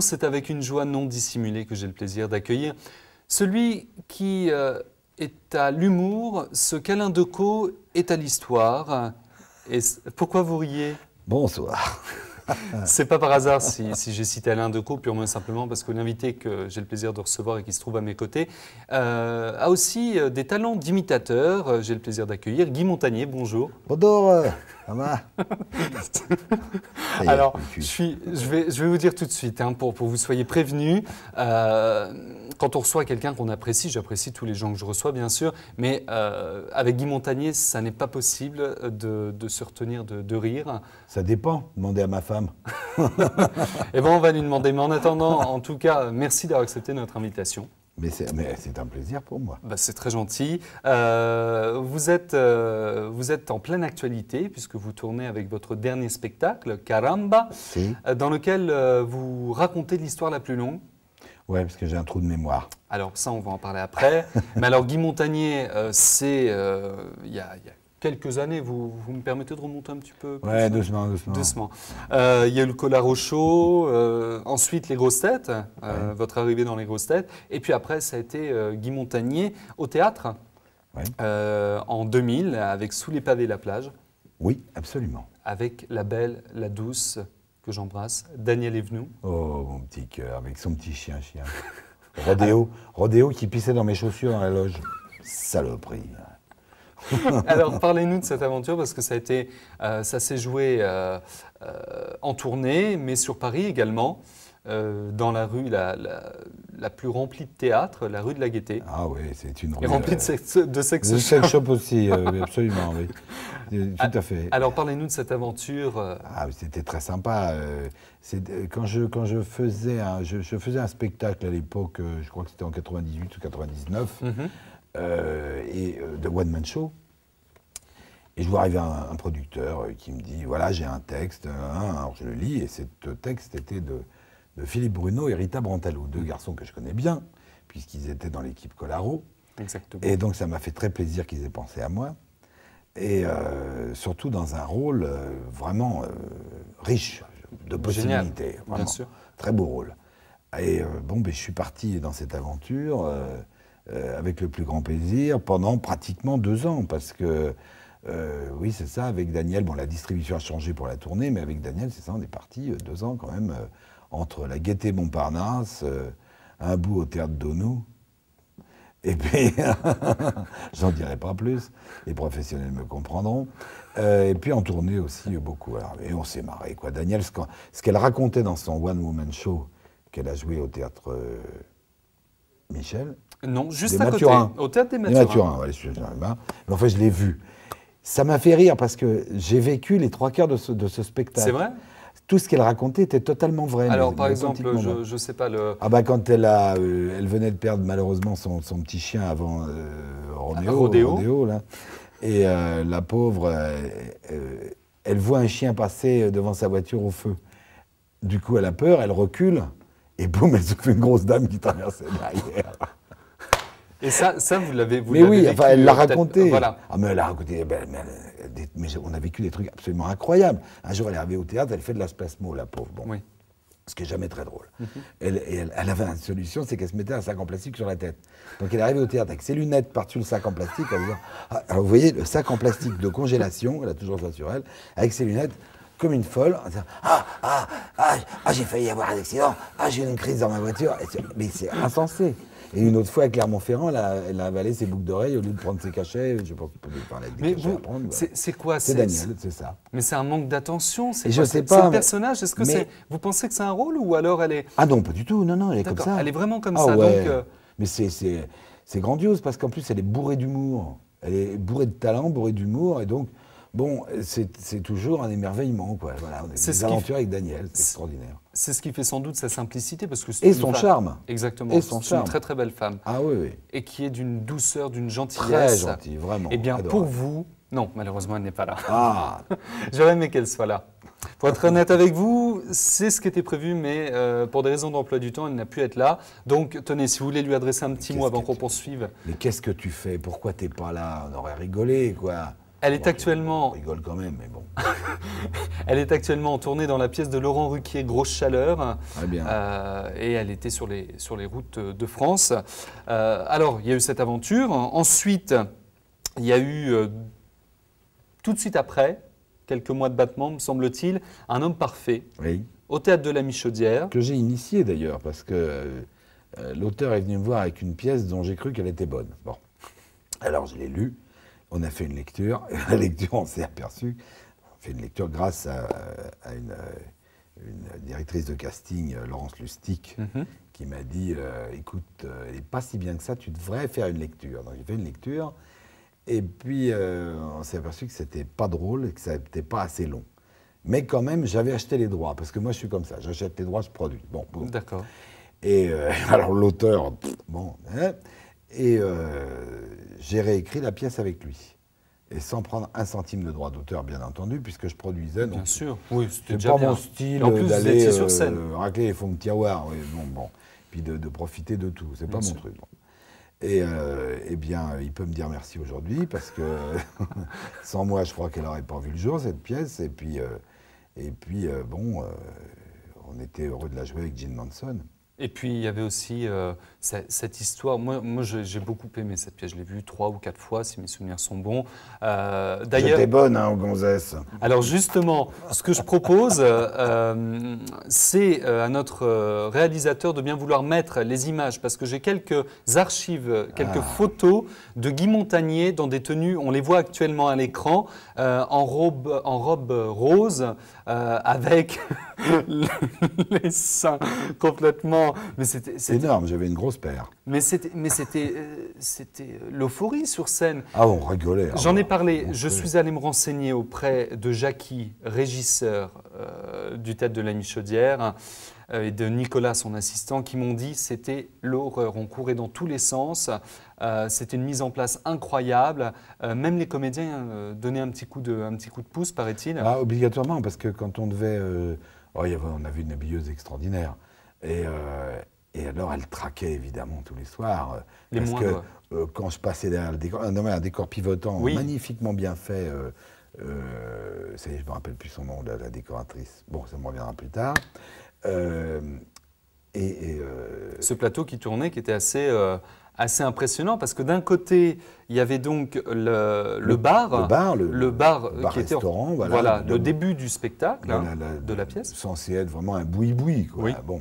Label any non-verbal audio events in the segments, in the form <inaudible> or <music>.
c'est avec une joie non dissimulée que j'ai le plaisir d'accueillir celui qui euh, est à l'humour, ce câlin de co est à l'histoire. pourquoi vous riez Bonsoir. <laughs> c'est pas par hasard si, j'ai cité Alain Decaux, purement et simplement parce que l'invité que j'ai le plaisir de recevoir et qui se trouve à mes côtés euh, a aussi euh, des talents d'imitateur. Euh, j'ai le plaisir d'accueillir Guy Montagnier. Bonjour. Bonjour. <laughs> Alors, je, suis, je, vais, je vais vous dire tout de suite, hein, pour, que vous soyez prévenus, quand on reçoit quelqu'un qu'on apprécie, j'apprécie tous les gens que je reçois bien sûr, mais avec Guy Montagnier, ça n'est pas possible de, se retenir de, de, rire. Ça dépend, demandez à ma femme et <laughs> eh ben, on va lui demander. Mais en attendant, en tout cas, merci d'avoir accepté notre invitation. Mais c'est un plaisir pour moi. Bah, c'est très gentil. Euh, vous, êtes, euh, vous êtes en pleine actualité puisque vous tournez avec votre dernier spectacle, Caramba, euh, dans lequel vous racontez l'histoire la plus longue. Oui, parce que j'ai un trou de mémoire. Alors ça, on va en parler après. <laughs> Mais alors Guy Montagnier, c'est il y a, y a quelques années. Vous, vous, me permettez de remonter un petit peu Oui, doucement, doucement. doucement. Euh, il y a eu le Collard au euh, chaud, ensuite les grosses têtes, euh, votre arrivée dans les grosses têtes, et puis après, ça a été Guy Montagnier au théâtre en 2000 avec Sous les pavés la plage. Oui, absolument. Avec la belle, la douce, que j'embrasse, Daniel Evenou. Oh, mon petit cœur, avec son petit chien-chien. Rodéo, <laughs> Rodéo qui pissait dans mes chaussures dans la loge. Saloperie. <laughs> Alors parlez-nous de cette aventure parce que ça a été, euh, ça s'est joué euh, euh, en tournée, mais sur Paris également. dans la rue la, la, plus remplie de théâtre, la rue de la Gaîté. Ah oui, c'est une rue. remplie de sex, de sex shop aussi, absolument, oui. Tout ah, à, fait. Alors parlez-nous de cette aventure. Ah, c'était très sympa. quand, je, quand je, faisais un, je, faisais un spectacle à l'époque, je crois que c'était en 98 ou 99, euh, et euh, de One Man Show. Et je vois arriver un, producteur euh, qui me dit voilà, j'ai un texte. Hein, hein, alors je le lis, et ce texte était de, de Philippe Bruno et Rita Brantalo, deux mm. garçons que je connais bien, puisqu'ils étaient dans l'équipe Colaro. Exactement. Et donc ça m'a fait très plaisir qu'ils aient pensé à moi. Et surtout dans un rôle vraiment riche de possibilités. Génial, bien sûr. Très beau rôle. Et bon, ben, je suis parti dans cette aventure. Euh, avec le plus grand plaisir, pendant pratiquement deux ans, parce que, euh, oui, c'est ça, avec Daniel, bon, la distribution a changé pour la tournée, mais avec Daniel, c'est ça, on est parti euh, deux ans quand même, entre la gaieté Montparnasse, un bout au théâtre d'Onou, et puis, <laughs> j'en dirai pas plus, les professionnels me comprendront. et puis en tournée aussi beaucoup. et on s'est marré, quoi. Daniel, ce, qu'elle racontait dans son One Woman Show qu'elle a joué au théâtre Michel, non, juste à côté, au théâtre des Mathurins. Des En fait, je l'ai vu. Ça m'a fait rire parce que j'ai vécu les trois quarts de ce, spectacle. C'est vrai tout ce qu'elle racontait était totalement vrai. Alors, par exemple, je ne sais pas le. Ah, bah, quand elle, a, euh, elle venait de perdre malheureusement son, petit chien avant euh, là. Et euh, la pauvre, euh, elle voit un chien passer devant sa voiture au feu. Du coup, elle a peur, elle recule, et boum, elle se fait une grosse dame qui traverse derrière. Et ça, ça vous l'avez vous Mais oui, enfin, elle l'a euh, raconté. Euh, ah, mais elle a raconté. Eh ben, mais on a vécu des trucs absolument incroyables. Un jour, elle est arrivée au théâtre, elle fait de la spasmo, la pauvre. Bon. Oui. Ce qui est jamais très drôle. Mhm. elle, elle, avait une solution, c'est qu'elle se mettait un sac en plastique sur la tête. Donc elle est arrivée au théâtre avec ses lunettes par-dessus le sac en plastique, ah, ah, vous voyez le sac en plastique de congélation, elle a toujours ça sur elle, avec ses lunettes comme une folle, en disant Ah, ah, ah, ah j'ai failli avoir un accident, ah, j'ai eu une crise dans ma voiture. Mais c'est insensé. Et une autre fois, à Clermont-Ferrand, elle, a- avalé ses boucles d'oreilles au lieu de prendre ses cachets. Je sais pas, qui parler lui des Mais cachets bah. c'est quoi C'est Daniel, c'est ça. Mais c'est un manque d'attention, c'est je sais pas, C'est un personnage, est-ce que c'est... Vous pensez que c'est un rôle ou alors elle est... Ah non, pas du tout. Non, non, elle est comme ça. elle est vraiment comme ah ça, euh Mais c'est- c'est grandiose parce qu'en plus, elle est bourrée d'humour. Elle est bourrée de talent, bourrée d'humour. Et donc, Bon, c'est toujours un émerveillement, quoi. Voilà, c'est des aventures avec Daniel, c'est extraordinaire. C'est ce qui fait sans doute sa simplicité, parce que et son charme, exactement, et son charme, une très très belle femme. Ah oui, oui. Et qui est d'une douceur, d'une gentillesse. Très gentille, vraiment. Eh bien, pour vous, non, malheureusement, elle n'est pas là. Ah. <laughs> J'aurais aimé qu'elle soit là. Pour être honnête avec vous, c'est ce qui était prévu, mais euh, pour des raisons d'emploi du temps, elle n'a pu être là. Donc, tenez, si vous voulez lui adresser un petit mot avant qu'on poursuive. Mais qu'est-ce que tu fais Pourquoi t'es pas là On aurait rigolé, quoi. Elle est actuellement. rigole quand même, mais bon. <laughs> elle est actuellement en tournée dans la pièce de Laurent Ruquier, Grosse Chaleur. bien. Euh, et elle était sur les, sur les routes de France. Euh, alors, il y a eu cette aventure. Ensuite, il y a eu, euh, tout de suite après, quelques mois de battement, me semble-t-il, Un homme parfait. Oui. Au théâtre de la Michaudière. Que j'ai initié d'ailleurs, parce que l'auteur est venu me voir avec une pièce dont j'ai cru qu'elle était bonne. Bon. Alors, je l'ai lue on a fait une lecture, <laughs> la lecture, on s'est aperçu, on fait une lecture grâce à, euh, une, directrice de casting, euh, Laurence Lustig, mhm. qui m'a dit euh, Écoute, elle n'est pas si bien que ça, tu devrais faire une lecture. Donc j'ai fait une lecture, et puis on s'est aperçu que c'était pas drôle et que ça n'était pas assez long. Mais quand même, j'avais acheté les droits, parce que moi je suis comme ça, j'achète les droits, je produis. Bon, D'accord. Et <laughs> alors l'auteur, bon. Hein, et euh, j'ai réécrit la pièce avec lui et sans prendre un centime de droit d'auteur, bien entendu, puisque je produisais. bien sûr, euh, oui, c'était déjà pas mon style d'aller sur euh, scène. racler les fonds de tiroir, bon, puis de, profiter de tout, c'est pas mon truc. Et eh bien, il peut me dire merci aujourd'hui parce que <laughs> sans moi, je crois qu'elle n'aurait pas vu le jour cette pièce. Et puis, et puis bon, on était heureux de la jouer avec Gene Manson. Et puis il y avait aussi euh, cette histoire. Moi, moi j'ai beaucoup aimé cette pièce. Je l'ai vue trois ou quatre fois, si mes souvenirs sont bons. Euh, d'ailleurs, j'étais bonne hein, aux gonzesses. Alors justement, ce que je propose, euh, c'est à notre réalisateur de bien vouloir mettre les images, parce que j'ai quelques archives, quelques ah. photos de Guy Montagnier dans des tenues. On les voit actuellement à l'écran en robe, en robe rose, avec <laughs> les seins complètement mais c'était énorme. J'avais une grosse paire. Mais c'était, mais c'était, euh, c'était euh, l'euphorie sur scène. Ah, on rigolait. Ah, J'en ai parlé. Je suis allé me renseigner auprès de Jackie, régisseur euh, du tête de la Michaudière, et de Nicolas, son assistant, qui m'ont dit c'était l'horreur. On courait dans tous les sens. c'était une mise en place incroyable. même les comédiens donnaient un petit coup de, un petit coup de pouce, paraît-il. Ah, obligatoirement, parce que quand on devait... Oh, y avait, on avait une habilleuse extraordinaire. Et, euh, et alors, elle traquait évidemment tous les soirs. Euh, les parce que euh, quand je passais derrière le décor, un décor pivotant magnifiquement bien fait. je ne me rappelle plus son nom, la, décoratrice. Bon, ça me reviendra plus tard. et, Ce plateau qui tournait, qui était assez assez impressionnant parce que d'un côté, il y avait donc le, bar, le bar, le, bar, qui restaurant, voilà, voilà le début du spectacle hein, de, la, pièce, censé être vraiment un boui-boui. Oui. Bon,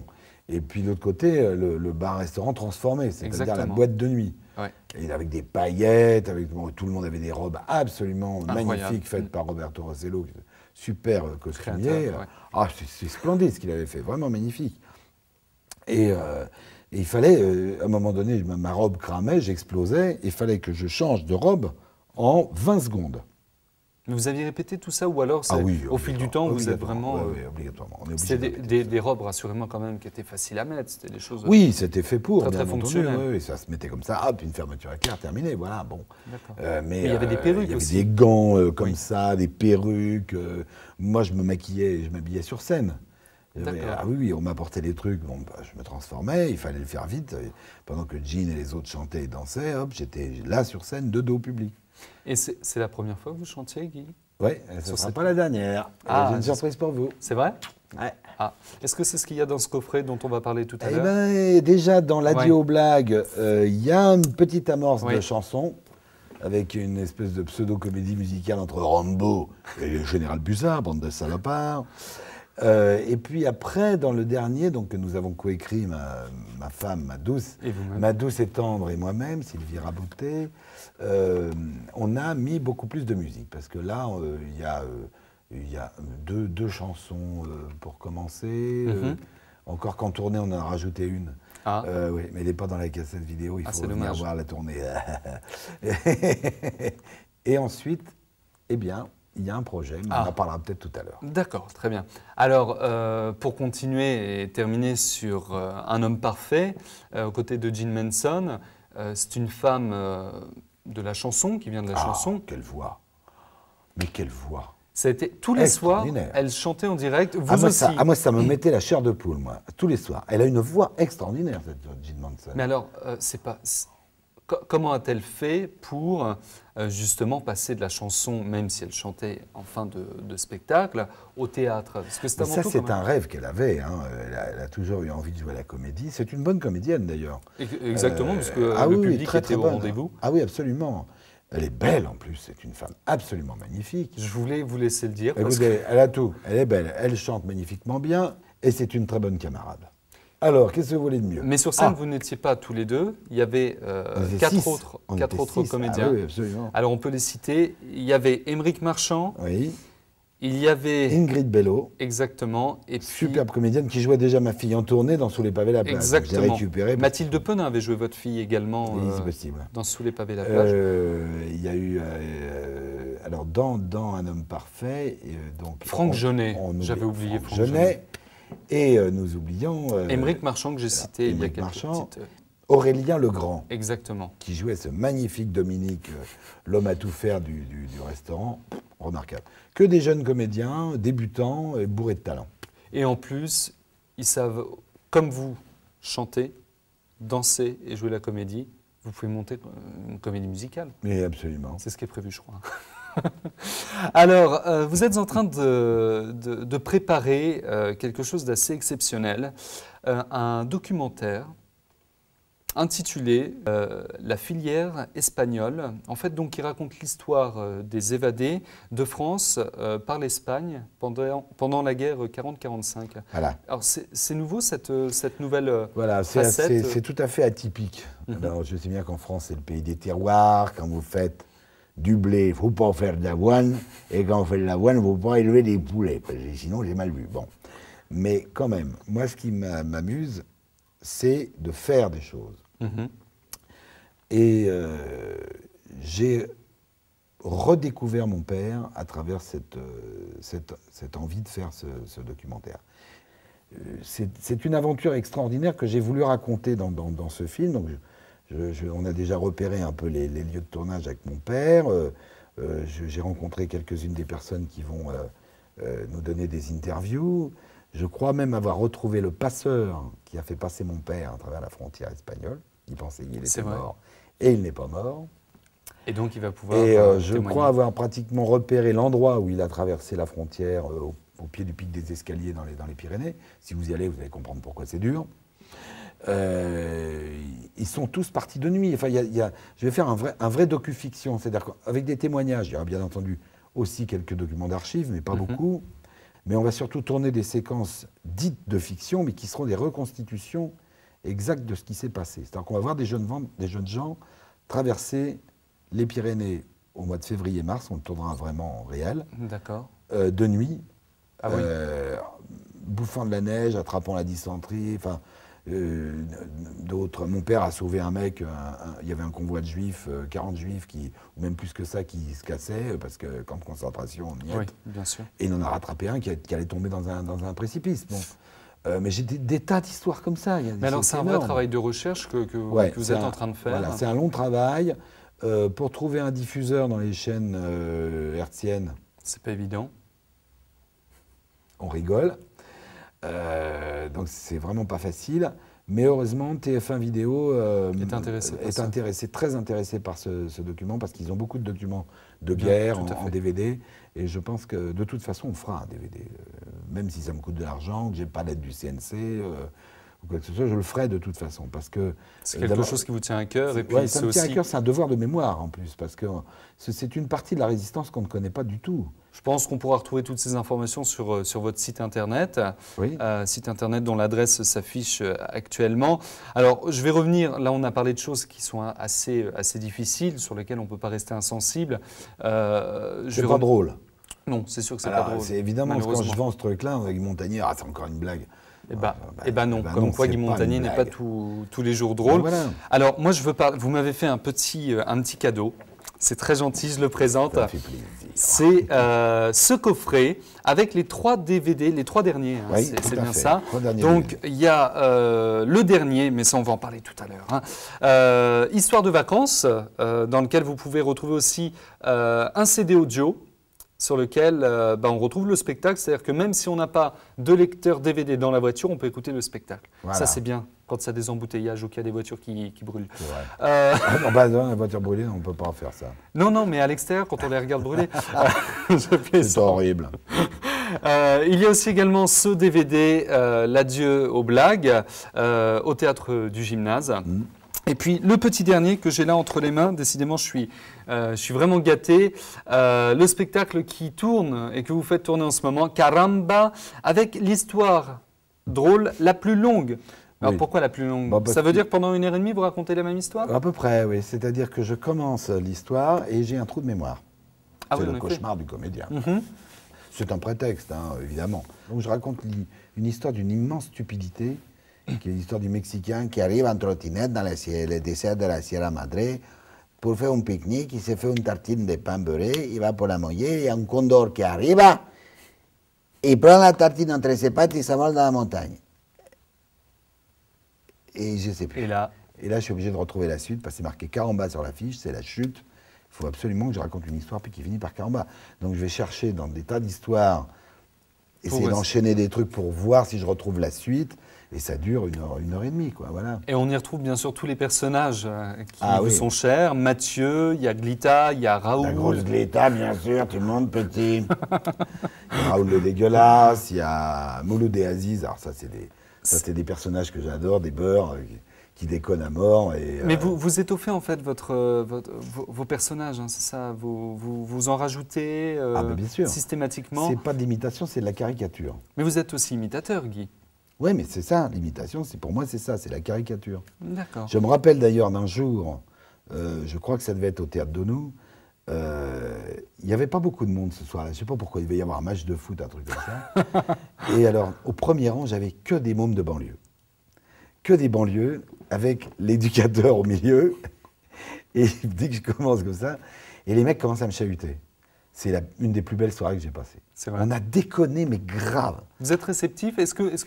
et puis de l'autre côté, euh, le, bar-restaurant transformé, c'est-à-dire la boîte de nuit. Et avec des paillettes, avec, tout le monde avait des robes absolument magnifiques faites par Roberto Rossello, super costumier. Ah, c'est splendide ce qu'il avait fait, vraiment magnifique. Et, euh, il fallait, euh, à un moment donné, ma, robe cramait, j'explosais, il fallait que je change de robe en 20 secondes. Vous aviez répété tout ça ou alors ah oui, au fil du temps vous êtes vraiment. Oui, obligatoirement. C'était des, robes rassurément quand même qui étaient faciles à mettre, c'était des choses. Oui, c'était fait pour. Très, très fonctionnel. Oui, ça se mettait comme ça, hop, une fermeture éclair, terminé, voilà, bon. Euh, mais, il y avait des euh, perruques. Il y avait des gants euh, comme ça, des perruques. moi je me maquillais, je m'habillais sur scène. Ben, ah oui, on m'apportait les trucs, bon, bah, je me transformais, il fallait le faire vite. Pendant que Jean et les autres chantaient et dansaient, hop, j'étais là sur scène de dos au public. Et c'est la première fois que vous chantiez, Guy Oui, ce sera pas la dernière. Ah, j'ai une surprise pour vous. C'est vrai ouais. ah. Est-ce que c'est ce qu'il y a dans ce coffret dont on va parler tout à eh l'heure ben, déjà dans l'adieu ouais. aux blagues, euh, il y a une petite amorce de chanson avec une espèce de pseudo-comédie musicale entre Rambo et le général Buzard, bande de salopards. Euh, et puis après, dans le dernier, donc que nous avons coécrit, ma, femme, ma douce, et ma douce et tendre et moi-même, Sylvie Raboté, euh, on a mis beaucoup plus de musique parce que là, euh, il y a a deux, deux chansons pour commencer. Mhm. encore qu'en tournée, on en a rajouté une. Ah. oui, mais elle n'est pas dans la cassette vidéo, il ah, faut venir voir la tournée. <laughs> et ensuite, eh bien, il y a un projet, mais on ah. en parlera peut-être tout à l'heure. D'accord, très bien. Alors, euh, pour continuer et terminer sur euh, Un homme parfait, euh, aux côtés de Jean Manson, c'est une femme de la chanson, qui vient de la ah, chanson. quelle voix Mais quelle voix ça a été, tous les soirs, elle chantait en direct. Vous ah, aussi. Ça, moi, ça me mettait la chair de poule, moi. Tous les soirs. Elle a une voix extraordinaire, cette Jean Manson. Mais alors, c'est pas comment a-t-elle fait pour euh, justement passer de la chanson, même si elle chantait en fin de, spectacle, au théâtre Ça, c'est un rêve qu'elle avait. Hein. Elle, a, toujours eu envie de jouer la comédie. C'est une bonne comédienne d'ailleurs. Exactement, euh, parce que ah le très, était au hein. rendez-vous. Ah oui, absolument. Elle est belle en plus, c'est une femme absolument magnifique. Je voulais vous laisser le dire. Elle a tout, elle est belle, elle chante magnifiquement bien et c'est une très bonne camarade. Alors, qu'est-ce que vous voulez de mieux Mais sur ça, ah. vous n'étiez pas tous les deux. Il y avait euh, quatre autres, ah comédiens. Alors, on peut les citer. Il y avait Émeric Marchand. Oui. Il y avait Ingrid Bello. Exactement. Et Superbe comédienne qui jouait déjà ma fille en tournée dans Sous les pavés la plage. Exactement. Récupéré Mathilde Penin avait joué votre fille également euh, dans Sous les pavés la plage. Euh, il y a eu alors dans, dans Un homme parfait donc Franck Jeunet. J'avais oublié Franck, Franck Jeunet. Et euh, nous oublions. Euh, Émeric Marchand, que j'ai cité il Marchand, euh, Aurélien Legrand. Exactement. Qui jouait ce magnifique Dominique, l'homme à tout faire du, restaurant. remarquable. Que des jeunes comédiens, débutants et bourrés de talent. Et en plus, ils savent, comme vous, chanter, danser et jouer la comédie. Vous pouvez monter une comédie musicale. Mais absolument. C'est ce qui est prévu, je crois. <laughs> Alors, euh, vous êtes en train de, préparer euh, quelque chose d'assez exceptionnel, euh, un documentaire intitulé La filière espagnole, en fait donc qui raconte l'histoire des évadés de France par l'Espagne pendant, la guerre 40-45. Voilà. Alors c'est nouveau cette, nouvelle Voilà, c'est tout à fait atypique. Mhm. je sais bien qu'en France c'est le pays des terroirs, quand vous faites du blé, il faut pas faire d'avoine, et quand on fait de l'avoine, il ne faut pas élever des poulets, parce que sinon j'ai mal vu. Bon. Mais quand même, moi ce qui m'amuse, c'est de faire des choses. Mhm. Et euh, j'ai redécouvert mon père à travers cette, euh, cette, envie de faire ce, documentaire. Euh, c'est une aventure extraordinaire que j'ai voulu raconter dans, dans, ce film. Donc, on a déjà repéré un peu les, lieux de tournage avec mon père. Euh, euh, j'ai rencontré quelques-unes des personnes qui vont euh, nous donner des interviews. Je crois même avoir retrouvé le passeur qui a fait passer mon père à travers la frontière espagnole. Il pensait qu'il était mort et il n'est pas mort. Et donc il va pouvoir. Et je crois avoir pratiquement repéré l'endroit où il a traversé la frontière au, pied du pic des escaliers dans dans les Pyrénées. Si vous y allez, vous allez comprendre pourquoi c'est dur. Euh, ils sont tous partis de nuit. Enfin, je vais faire un vrai, un vrai docu-fiction, c'est-à-dire avec des témoignages. Il y aura bien entendu aussi quelques documents d'archives, mais pas mhm. beaucoup. Mais on va surtout tourner des séquences dites de fiction, mais qui seront des reconstitutions exactes de ce qui s'est passé. C'est-à-dire qu'on va voir des jeunes, des jeunes gens traverser les Pyrénées au mois de février-mars, on le tournera vraiment en réel. D'accord. Euh, de nuit, ah euh, bouffant de la neige, attrapant la dysenterie, enfin. Euh, d'autres, mon père a sauvé un mec, il y avait un convoi de juifs, 40 euh, juifs, qui, ou même plus que ça, qui se cassaient, euh, parce que camp de concentration, on y est. Oui, bien sûr. Et il en a rattrapé un qui, qui allait tomber dans un, précipice. mais j'ai des, tas d'histoires comme ça. Il y a mais alors, c'est un vrai travail de recherche que, vous êtes en train de faire. c'est un long travail. pour trouver un diffuseur dans les chaînes hertziennes. C'est pas évident. On rigole. Euh, donc c'est vraiment pas facile. Mais heureusement, TF1 Vidéo euh, est, intéressé, très intéressé par ce, document parce qu'ils ont beaucoup de documents de bière en, DVD. Et je pense que de toute façon, on fera un DVD, euh, même si ça me coûte de l'argent, que j'ai pas l'aide du CNC ou quoi que ce soit, je le ferai de toute façon. Parce que, c'est quelque chose qui vous tient à cœur. Et puis ça me tient à cœur, c'est un devoir de mémoire en plus, parce que c'est une partie de la résistance qu'on ne connaît pas du tout. Je pense qu'on pourra retrouver toutes ces informations sur, euh, sur votre site internet, euh, site internet dont l'adresse s'affiche euh, actuellement. Alors, je vais revenir, là on a parlé de choses qui sont assez, assez difficiles, sur lesquelles on ne peut pas rester insensible. Euh, c'est pas drôle. Non, c'est sûr que c'est pas drôle. C'est évidemment, quand je vends ce truc-là, avec Montagnier, ah, c'est encore une blague. Eh ben, non, eh comme quoi Guy Montagnier n'est pas tous les jours drôle. Alors moi, je veux pas. Vous m'avez fait un petit, euh, un petit cadeau. C'est très gentil, je le présente. C'est euh, ce coffret avec les trois DVD, les trois derniers. Hein, c'est bien ça. Donc il y a euh, le dernier, mais ça on va en parler tout à l'heure. Hein. Histoire de vacances, dans lequel vous pouvez retrouver aussi un CD audio sur lequel euh, bah, on retrouve le spectacle. C'est-à-dire que même si on n'a pas de lecteur DVD dans la voiture, on peut écouter le spectacle. Ça, c'est bien quand ça a des embouteillages ou qu'il y a des voitures qui, brûlent. Euh, ah non, bah, dans la voiture brûlée, on ne peut pas faire ça. Non, non, mais à l'extérieur, quand on les regarde brûler, <laughs> euh, c'est horrible. il y a aussi également ce DVD, L'adieu aux blagues, au théâtre du gymnase. Mmh. Et puis le petit dernier que j'ai là entre les mains, décidément je suis, euh, je suis vraiment gâté, euh, le spectacle qui tourne et que vous faites tourner en ce moment, Caramba, avec l'histoire drôle la plus longue. Alors pourquoi la plus longue bah, Ça veut dire que pendant une heure et demie, vous racontez la même histoire À peu près, oui. C'est-à-dire que je commence l'histoire et j'ai un trou de mémoire. Ah C'est le cauchemar du comédien. Mhm. C'est un prétexte, hein, évidemment. Donc je raconte une histoire d'une immense stupidité qui est l'histoire du Mexicain qui arrive en trottinette dans les, desserts de la Sierra Madre pour faire un pique-nique, il se fait une tartine de pain beurré, il va pour la moyer, il y a un condor qui arrive, il prend la tartine entre ses pattes et s'envole dans la montagne. Et je sais plus. Et là Et là, je suis obligé de retrouver la suite parce que c'est marqué Caramba sur la fiche, c'est la chute. Il faut absolument que je raconte une histoire puis qui finit par Caramba. Donc je vais chercher dans des tas d'histoires, essayer d'enchaîner des trucs pour voir si je retrouve la suite et ça dure une heure, une heure et demie, quoi, voilà. Et on y retrouve bien sûr tous les personnages euh, qui vous ah sont chers. Mathieu, il y a Glita, il y a Raoul. La grosse Glita, bien sûr, tout le monde petit. Raoul le dégueulasse, il y a Mouloud et Aziz. Alors ça, c'est des, des personnages que j'adore, des beurs euh, qui déconne à mort. Et, euh, Mais vous, vous étoffez en fait votre, vos, personnages, hein, c'est ça vous, vous, en rajoutez ah, systématiquement ah ben systématiquement. pas de l'imitation, c'est de la caricature. Mais vous êtes aussi imitateur, Guy. Oui, mais c'est ça, l'imitation, c'est pour moi, c'est ça, c'est la caricature. D'accord. Je me rappelle d'ailleurs d'un jour, euh, je crois que ça devait être au théâtre de nous, euh, il n'y avait pas beaucoup de monde ce soir-là. Je ne sais pas pourquoi, il devait y avoir un match de foot, un truc comme ça. <laughs> et alors, au premier rang, j'avais que des mômes de banlieue. Que des banlieues, avec l'éducateur au milieu. Et dit que je commence comme ça, et les mecs commencent à me chahuter. C'est une des plus belles soirées que j'ai passées. On a déconné, mais grave. Vous êtes réceptif Est-ce que, est -ce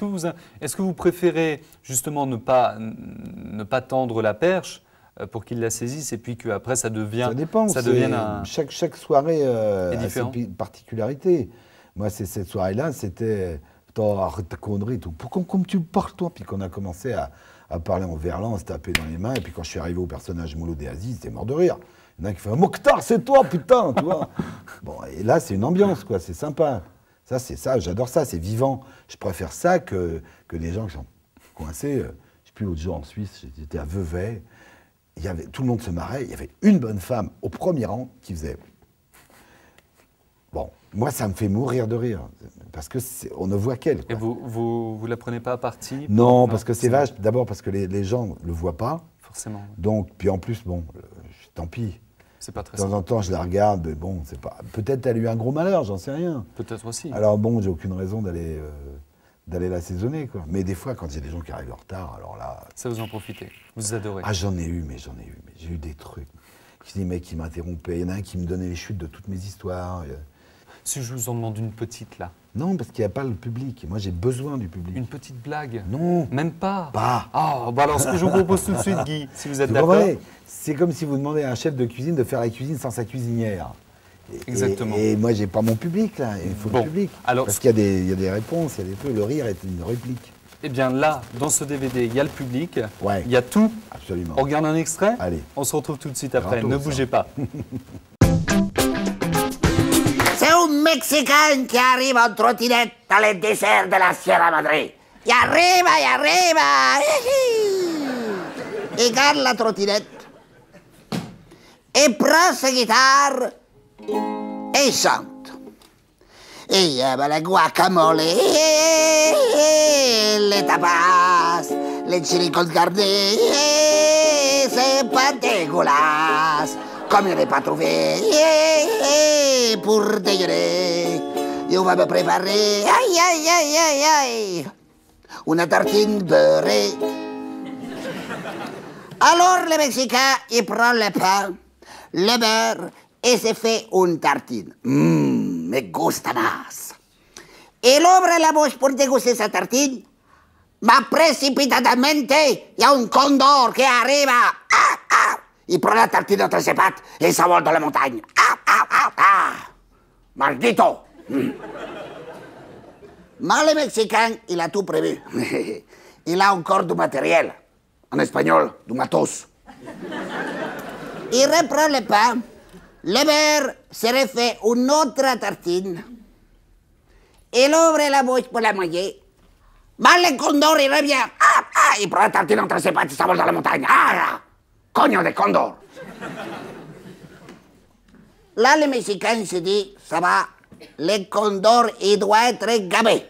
que, vous, préférez justement ne pas, ne pas tendre la perche euh, pour qu'il la saisisse et puis qu'après ça devient. Ça dépend. Ça devient un... chaque, chaque soirée euh, a ses particularités. Moi, c'est cette soirée-là, c'était. t'as ta connerie tout. Pourquoi comme tu parles, toi Puis qu'on a commencé à, à, parler en verlan, à se taper dans les mains. Et puis quand je suis arrivé au personnage Mouloud et Aziz, c'était mort de rire. Il y en a qui font Mokhtar, c'est toi, putain, tu vois. <laughs> Bon, et là, c'est une ambiance, quoi, c'est sympa. Ça, c'est ça, j'adore ça, c'est vivant. Je préfère ça que, que les gens qui sont coincés. Euh, je sais plus, l'autre jour en Suisse, j'étais à Vevey, il y avait, tout le monde se marrait, il y avait une bonne femme au premier rang qui faisait. Bon, moi, ça me fait mourir de rire, parce que on ne voit qu'elle. Et vous, vous, vous la prenez pas à partie Non, parce que c'est vache. D'abord parce que les, les gens ne le voient pas. Forcément. Donc, puis en plus, bon, euh, tant pis. C'est pas très De temps en temps, je la regarde, mais bon, c'est pas. Peut-être elle a eu un gros malheur, j'en sais rien. Peut-être aussi. Alors bon, j'ai aucune raison d'aller euh, d'aller l'assaisonner, quoi. Mais des fois, quand il y a des gens qui arrivent en retard, alors là. Ça vous en profitez. Vous adorez. Ah, j'en ai eu, mais j'en ai eu, mais j'ai eu des trucs. Des mecs qui m'interrompaient. Il y en a un qui me donnait les chutes de toutes mes histoires. Si je vous en demande une petite là. Non, parce qu'il n'y a pas le public. Moi, j'ai besoin du public. Une petite blague Non. Même pas Pas Ah, bah alors ce que je vous propose tout de suite, Guy, <laughs> si vous êtes d'accord. C'est comme si vous demandez à un chef de cuisine de faire la cuisine sans sa cuisinière. Exactement. Et, moi, j'ai pas mon public, là. Il faut le public. Alors, parce qu'il y, a des réponses, il y a des feux. Le rire est une réplique. Eh bien, là, dans ce DVD, il y a le public. Ouais. Il y a tout. Absolument. On regarde un extrait Allez. On se retrouve tout de suite après. ne bougez hein. pas. <laughs> mexican che arriva un trottinetto nel deserto della Sierra Madre. E arriva, e arriva! E Carla trottinetto. E prosse chitarra e santo. E io le guacamole, e le tapas, le chiricolcarne, e se particolas, come le patruvè, por te lloré. Yo me preparé, ay, ay, ay, ay, ay. Una tartine beurrée. Alors, le Mexicain il prend le pain, le beurre, et se fait une tartine. Mmm, me gusta más. Él abre la voz por degustar esa tartine. pero precipitadamente y un condor que arriba. ¡Ah, ah! y la el tio tresepat y se va de la montaña Ah ah ah ah Maldito! mal mm. Male mexicano y la tu prévu. <laughs> y la un cor du material. En español du matos y reprole pa, l'ever se fer un otra tartín. el abre la bouche pour la maller. Male condor y rèbia. Ah, ah! I la el tio tresepat y se de la montaña ah! ah coño de cóndor. L'ale se di va le condor y doit être gabé.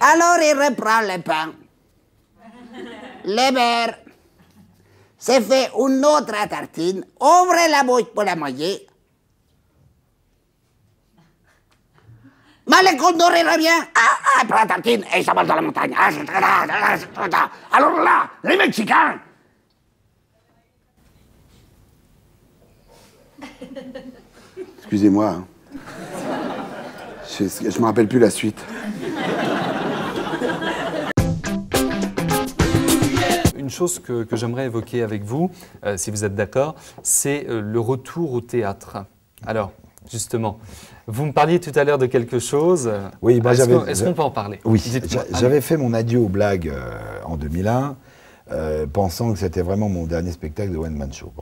Alors il reprend le pain. Le verre se fait une autre tartine, ouvre la bouche pour la manger. Mais le condor il revient. Ah, ah, la tartine, et ça va dans la montagne. Alors là, les Mexicains Excusez-moi. Hein. Je ne me rappelle plus la suite. Une chose que, j'aimerais évoquer avec vous, euh, si vous êtes d'accord, c'est euh, le retour au théâtre. Alors, justement, vous me parliez tout à l'heure de quelque chose. Oui, bah, est-ce, qu'on, peut en parler Oui, j'avais fait mon adieu aux blagues euh, en 2001, pensant que c'était vraiment mon dernier spectacle de One Man Show.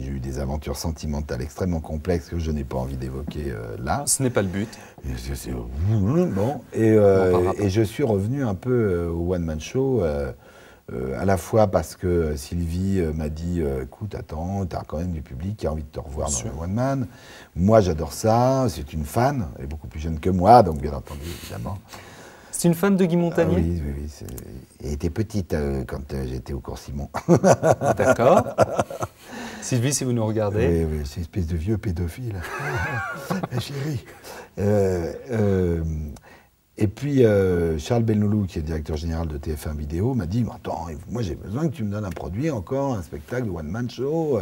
J'ai eu des aventures sentimentales extrêmement complexes que je n'ai pas envie d'évoquer euh, là. Ce n'est pas le but. Et, bon, euh, et, je suis revenu un peu euh, au One Man Show. à la fois parce que Sylvie m'a dit écoute, attends, tu as quand même du public qui a envie de te revoir dans le One Man. Moi, j'adore ça. C'est une fan, elle est beaucoup plus jeune que moi, donc bien entendu, évidemment. C'est une femme de Guy Montagnier ah Oui, oui, oui. Elle était petite euh, quand euh, j'étais au cours Simon. <laughs> D'accord. <laughs> Sylvie, si vous nous regardez. Oui, oui, c'est une espèce de vieux pédophile. <laughs> Chérie. Euh, et puis Charles Benoulou, qui est directeur général de TF1 Vidéo, m'a dit Attends, moi j'ai besoin que tu me donnes un produit, encore un spectacle, one-man show.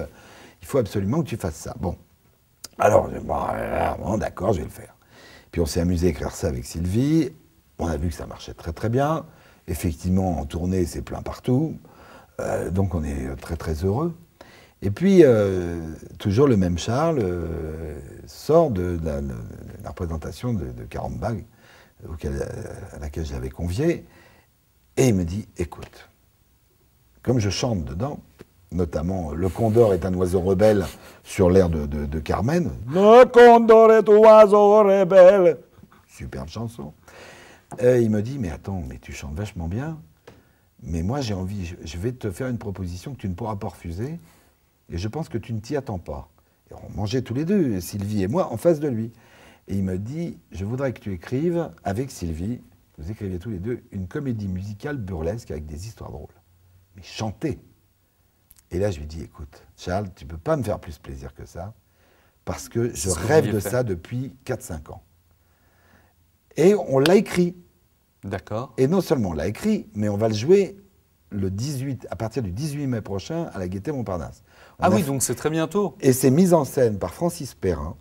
il faut absolument que tu fasses ça. Bon. Alors, bon d'accord, je vais le faire. Puis on s'est amusé à écrire ça avec Sylvie. On a vu que ça marchait très très bien. Effectivement, en tournée, c'est plein partout. Euh, donc on est très très heureux. Et puis, euh, toujours le même Charles euh, sort de la, représentation de, de bagues à laquelle j'avais convié, et il me dit, écoute, comme je chante dedans, notamment Le Condor est un oiseau rebelle sur l'air de, de Carmen. Le Condor est un oiseau rebelle. Superbe chanson il me dit, mais attends, mais tu chantes vachement bien, mais moi j'ai envie, je, vais te faire une proposition que tu ne pourras pas refuser, et je pense que tu ne t'y attends pas. on mangeait tous les deux, Sylvie et moi, en face de lui. Et il me dit, je voudrais que tu écrives avec Sylvie, vous écriviez tous les deux, une comédie musicale burlesque avec des histoires drôles. Mais chantez Et là je lui dis, écoute, Charles, tu ne peux pas me faire plus plaisir que ça, parce que je rêve de ça depuis 4-5 ans. Et on l'a écrit. D'accord. Et non seulement on l'a écrit, mais on va le jouer le 18, à partir du 18 mai prochain à la Gaîté Montparnasse. ah oui, donc c'est très bientôt. Et c'est mis en scène par Francis Perrin.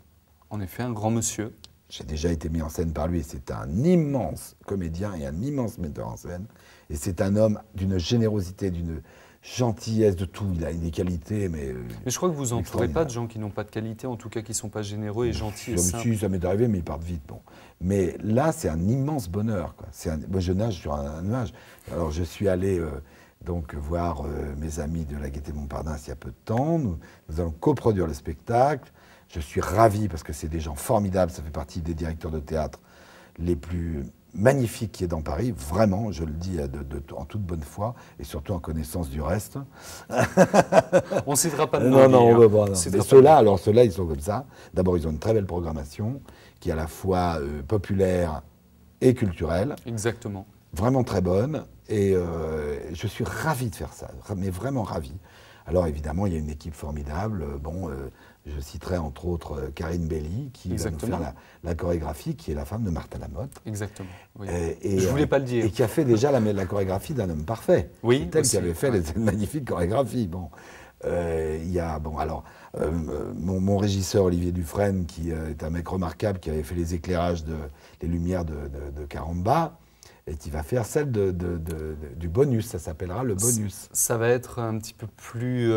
En effet, un grand monsieur. J'ai déjà été mis en scène par lui. C'est un immense comédien et un immense metteur en scène. Et c'est un homme d'une générosité, d'une gentillesse, de tout. Il a des qualités, mais. Euh, mais je crois que vous n'entourez pas de gens qui n'ont pas de qualité, en tout cas qui ne sont pas généreux et gentils. Je me ça m'est arrivé, mais ils partent vite. Bon. Mais là, c'est un immense bonheur. Quoi. Un... Moi, je nage sur un, nuage. Alors, je suis allé. Euh, donc voir euh, mes amis de la Gaîté Montparnasse il y a peu de temps. nous allons coproduire le spectacle. Je suis ravi parce que c'est des gens formidables. Ça fait partie des directeurs de théâtre les plus magnifique qui est dans Paris, vraiment, je le dis euh, de, en toute bonne foi et surtout en connaissance du reste. <laughs> on ne citera pas de nom. Non, non, on hein. va Ceux-là, alors ceux-là, ils sont comme ça. D'abord, ils ont une très belle programmation qui est à la fois euh, populaire et culturelle. Exactement. Vraiment très bonne. Et euh, je suis ravi de faire ça, mais vraiment ravi. Alors évidemment, il y a une équipe formidable. Bon, je citerai entre autres euh, Karine Belli, qui va nous faire la, chorégraphie, qui est la femme de Martha Lamotte. Exactement. Euh, et, Je voulais euh, pas le dire. Et qui a fait déjà la, la chorégraphie d'un homme parfait. Oui. C'est elle qui avait fait ouais. cette <laughs> magnifique chorégraphie. Bon. Il y a, bon, alors, mon, régisseur Olivier Dufresne, qui est un mec remarquable, qui avait fait les éclairages, de, les lumières de, de, Caramba, et qui va faire celle de, du bonus, ça s'appellera le bonus. ça, va être un petit peu plus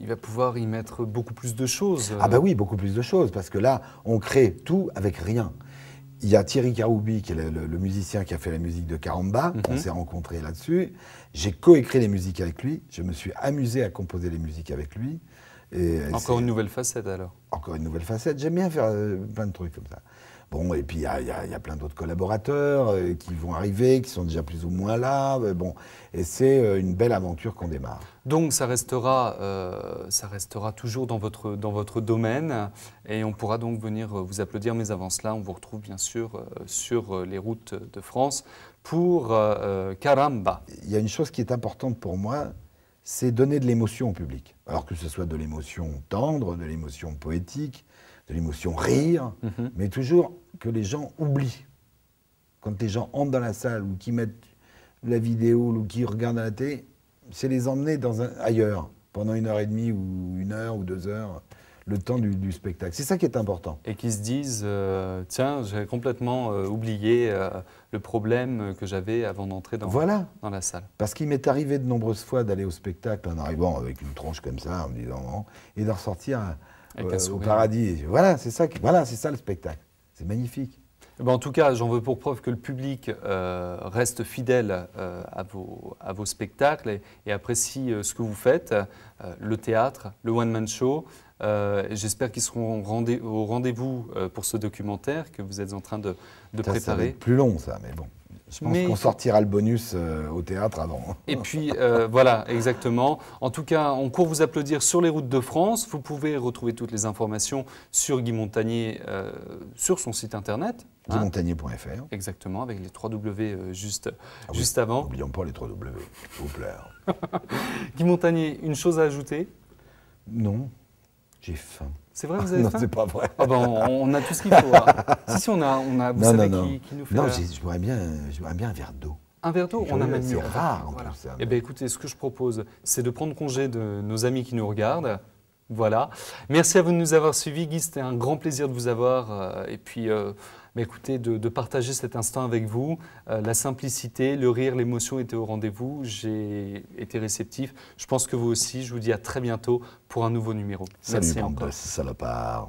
il va pouvoir y mettre beaucoup plus de choses. Ah bah oui, beaucoup plus de choses, parce que là, on crée tout avec rien. Il y a Thierry Caroubi, qui est le, musicien qui a fait la musique de Caramba, mhm. on s'est rencontrés là-dessus. J'ai coécrit les musiques avec lui, je me suis amusé à composer les musiques avec lui. Et Encore une nouvelle facette alors Encore une nouvelle facette, j'aime bien faire euh, plein de trucs comme ça. Bon, et puis il y a, plein d'autres collaborateurs euh, qui vont arriver, qui sont déjà plus ou moins là. bon, et c'est euh, une belle aventure qu'on démarre. Donc ça restera, euh, ça restera toujours dans votre, dans votre domaine, et on pourra donc venir vous applaudir. Mais avant cela, on vous retrouve bien sûr sur les routes de France pour Caramba. Il y a une chose qui est importante pour moi, c'est donner de l'émotion au public. Alors que ce soit de l'émotion tendre, de l'émotion poétique, de l'émotion, rire, mhm. mais toujours que les gens oublient. Quand les gens entrent dans la salle ou qui mettent la vidéo ou qui regardent à la télé, c'est les emmener dans un, ailleurs pendant une heure et demie ou une heure ou deux heures, le temps du, spectacle. C'est ça qui est important. Et qui se disent, euh, tiens, j'ai complètement euh, oublié euh, le problème que j'avais avant d'entrer dans, voilà. dans la salle. Parce qu'il m'est arrivé de nombreuses fois d'aller au spectacle en arrivant avec une tronche comme ça, en me disant, non, hein, et de ressortir euh, au paradis. Voilà, c'est ça, voilà, ça le spectacle. C'est magnifique. Eh ben, en tout cas, j'en veux pour preuve que le public euh, reste fidèle euh, à, vos, à, vos, spectacles et, apprécie ce que vous faites, le théâtre, le one-man show. J'espère qu'ils seront rendez au rendez-vous pour ce documentaire que vous êtes en train de, préparer. Ça va être plus long, ça, mais bon. Je pense qu'on sortira le bonus euh, au théâtre avant. Et puis, euh, voilà, exactement. En tout cas, on court vous applaudir sur les routes de France. Vous pouvez retrouver toutes les informations sur Guy Montagnier, euh, sur son site internet. Hein. GuyMontagnier.fr. exactement, avec les 3 W juste, ah juste avant. N'oublions pas les 3 W, vous plaît. <laughs> Guy Montagnier, une chose à ajouter Non. J'ai faim. C'est vrai, <laughs> vous ah avez faim Non, c'est pas vrai. Ah ben, on, a tout ce qu'il faut. Hein. si, si, on a, on a vous savez non, qui, nous fait... Non, voudrais bien, bien un verre d'eau. Un verre d'eau, on a même C'est rare en plus. Hein. Eh bien écoutez, ce que je propose, c'est de prendre congé de nos amis qui nous regardent. Voilà. Merci à vous de nous avoir suivis, Guy. C'était un grand plaisir de vous avoir. Euh, et puis, euh, – Mais écoutez, de, partager cet instant avec vous. Euh, la simplicité, le rire, l'émotion étaient au rendez-vous. J'ai été réceptif. Je pense que vous aussi. Je vous dis à très bientôt pour un nouveau numéro. Salut, Merci encore.